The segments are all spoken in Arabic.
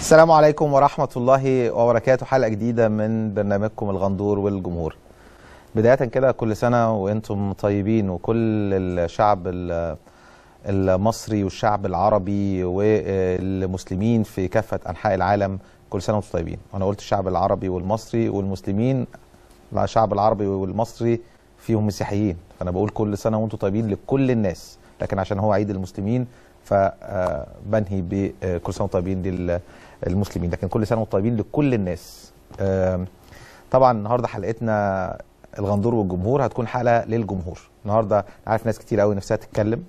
السلام عليكم ورحمة الله وبركاته حلقة جديدة من برنامجكم الغندور والجمهور بداية كده كل سنة وانتم طيبين وكل الشعب المصري والشعب العربي والمسلمين في كافة أنحاء العالم كل سنة وانتم طيبين وأنا قلت الشعب العربي والمصري والمسلمين مع الشعب العربي والمصري فيهم مسيحيين فأنا بقول كل سنة وانتم طيبين لكل الناس لكن عشان هو عيد المسلمين فبنهي بكل سنه طيبين للمسلمين لكن كل سنه طيبين لكل الناس طبعا النهارده حلقتنا الغندور والجمهور هتكون حلقه للجمهور النهارده عارف ناس كتير قوي نفسها تتكلم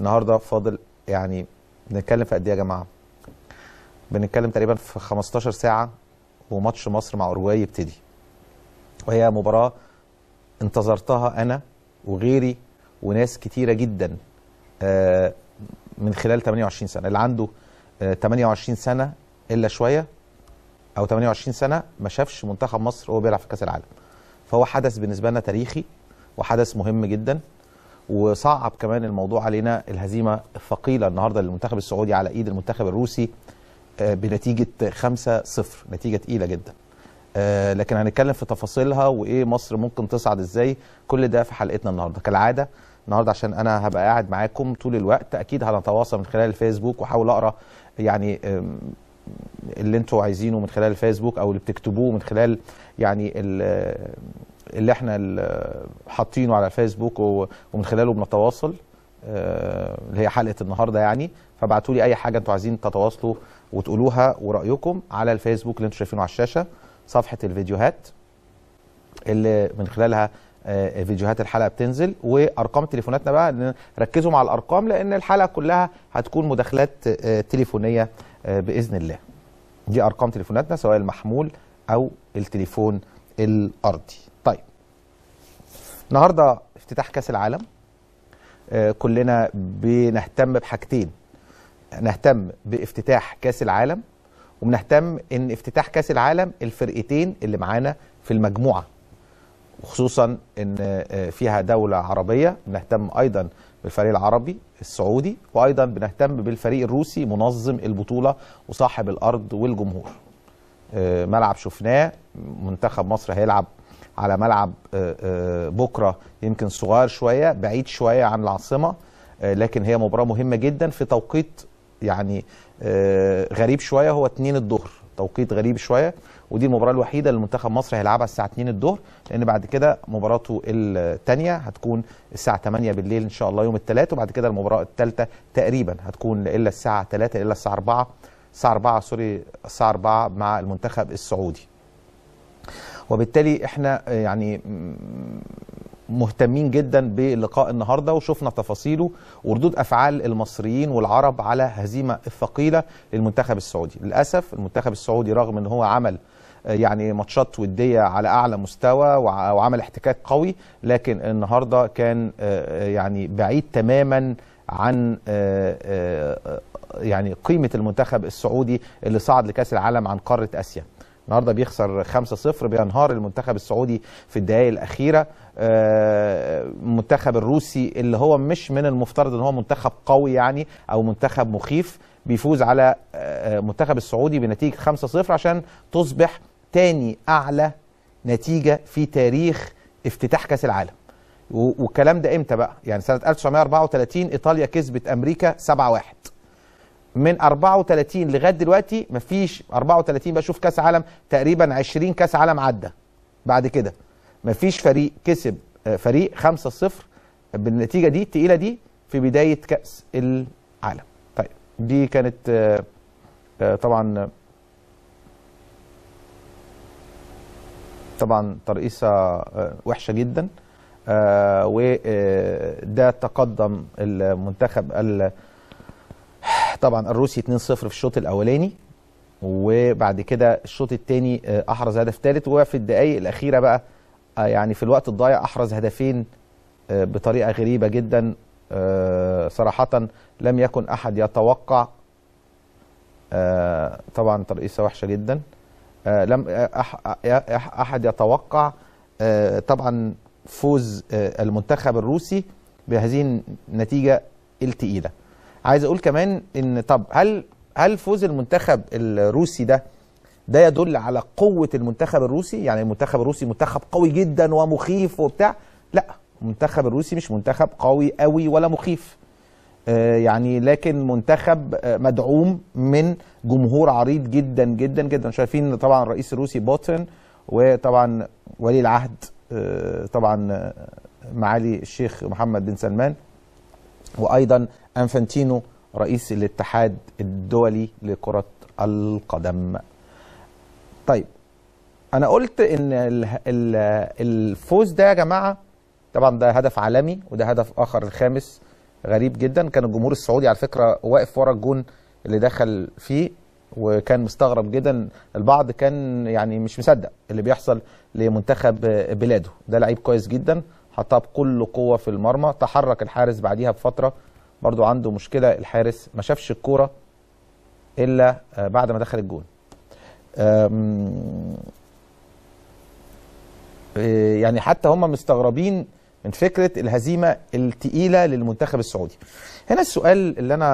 النهارده فاضل يعني بنتكلم في قد ايه يا جماعه بنتكلم تقريبا في 15 ساعه وماتش مصر مع اوروغواي يبتدي وهي مباراه انتظرتها انا وغيري وناس كتيره جدا آه، من خلال 28 سنه اللي عنده 28 آه، سنه الا شويه او 28 سنه ما شافش منتخب مصر وهو بيلعب في كاس العالم فهو حدث بالنسبه لنا تاريخي وحدث مهم جدا وصعب كمان الموضوع علينا الهزيمه الثقيله النهارده للمنتخب السعودي على ايد المنتخب الروسي آه، بنتيجه 5-0 نتيجه تقيله جدا آه، لكن هنتكلم في تفاصيلها وايه مصر ممكن تصعد ازاي كل ده في حلقتنا النهارده كالعاده النهارده عشان انا هبقى قاعد معاكم طول الوقت اكيد هنتواصل من خلال الفيسبوك واحاول اقرا يعني اللي انتوا عايزينه من خلال الفيسبوك او اللي بتكتبوه من خلال يعني اللي احنا حاطينه على الفيسبوك ومن خلاله بنتواصل اللي آه، هي حلقه النهارده يعني فابعتوا لي اي حاجه انتوا عايزين تتواصلوا وتقولوها ورايكم على الفيسبوك اللي انتوا شايفينه على الشاشه صفحه الفيديوهات اللي من خلالها آه، فيديوهات الحلقه بتنزل وارقام تليفوناتنا بقى ركزوا مع الارقام لان الحلقه كلها هتكون مداخلات آه، تليفونيه آه، باذن الله دي ارقام تليفوناتنا سواء المحمول او التليفون الارضي طيب النهارده افتتاح كاس العالم كلنا بنهتم بحاجتين نهتم بافتتاح كاس العالم وبنهتم ان افتتاح كاس العالم الفرقتين اللي معانا في المجموعه وخصوصا ان آه، فيها دوله عربيه بنهتم ايضا بالفريق العربي السعودي وايضا بنهتم بالفريق الروسي منظم البطوله وصاحب الارض والجمهور. آه، ملعب شفناه منتخب مصر هيلعب على ملعب آه، بكره يمكن صغير شويه بعيد شويه عن العاصمه لكن هي مباراه مهمه جدا في توقيت يعني غريب شويه هو 2 الظهر توقيت غريب شويه ودي المباراه الوحيده اللي منتخب مصر هيلعبها الساعه 2 الظهر لان بعد كده مباراته الثانيه هتكون الساعه 8 بالليل ان شاء الله يوم الثلاث وبعد كده المباراه الثالثه تقريبا هتكون الا الساعه 3 الا الساعه 4 الساعه 4 سوري الساعه 4 مع المنتخب السعودي وبالتالي احنا يعني مهتمين جدا بلقاء النهارده وشفنا تفاصيله وردود افعال المصريين والعرب على هزيمه الثقيله للمنتخب السعودي للاسف المنتخب السعودي رغم ان هو عمل آه، يعني ماتشات وديه على اعلى مستوى وعمل احتكاك قوي لكن النهارده كان آه، آه، يعني بعيد تماما عن يعني قيمه المنتخب السعودي اللي صعد لكاس العالم عن قاره اسيا النهارده بيخسر 5-0 بينهار المنتخب السعودي في الدقائق الاخيره آه، المنتخب الروسي اللي هو مش من المفترض ان هو منتخب قوي يعني او منتخب مخيف بيفوز على آه، منتخب السعودي بنتيجه 5-0 عشان تصبح تاني اعلى نتيجه في تاريخ افتتاح كاس العالم والكلام ده امتى بقى يعني سنه 1934 ايطاليا كسبت امريكا 7-1 من 34 لغايه دلوقتي مفيش 34 بشوف كاس عالم تقريبا 20 كاس عالم عدى بعد كده مفيش فريق كسب آه، فريق 5-0 بالنتيجه دي التقيله دي في بدايه كاس العالم طيب دي كانت آه، آه، طبعا طبعا ترقيصه وحشه جدا وده تقدم المنتخب طبعا الروسي 2-0 في الشوط الاولاني وبعد كده الشوط الثاني آه، احرز هدف ثالث وفي الدقائق الاخيره بقى آه، يعني في الوقت الضايع احرز هدفين آه، بطريقه غريبه جدا صراحه لم يكن احد يتوقع طبعا ترقيصه وحشه جدا لم احد يتوقع طبعا فوز المنتخب الروسي بهذه النتيجه التقيله عايز اقول كمان ان طب هل هل فوز المنتخب الروسي ده ده يدل على قوه المنتخب الروسي يعني المنتخب الروسي منتخب قوي جدا ومخيف وبتاع لا المنتخب الروسي مش منتخب قوي قوي ولا مخيف آه، يعني لكن منتخب آه، مدعوم من جمهور عريض جدا جدا جدا شايفين طبعا الرئيس الروسي بوتين وطبعا ولي العهد آه، طبعا معالي الشيخ محمد بن سلمان وايضا انفانتينو رئيس الاتحاد الدولي لكره القدم طيب انا قلت ان الفوز ده يا جماعه طبعا ده هدف عالمي وده هدف اخر الخامس غريب جدا كان الجمهور السعودي على فكره واقف ورا الجون اللي دخل فيه وكان مستغرب جدا البعض كان يعني مش مصدق اللي بيحصل لمنتخب بلاده ده لعيب كويس جدا حطها بكل قوه في المرمى تحرك الحارس بعديها بفتره برضو عنده مشكله الحارس ما شافش الكوره الا آه، بعد ما دخل الجون آه، يعني حتى هم مستغربين من فكره الهزيمه الثقيله للمنتخب السعودي هنا السؤال اللي انا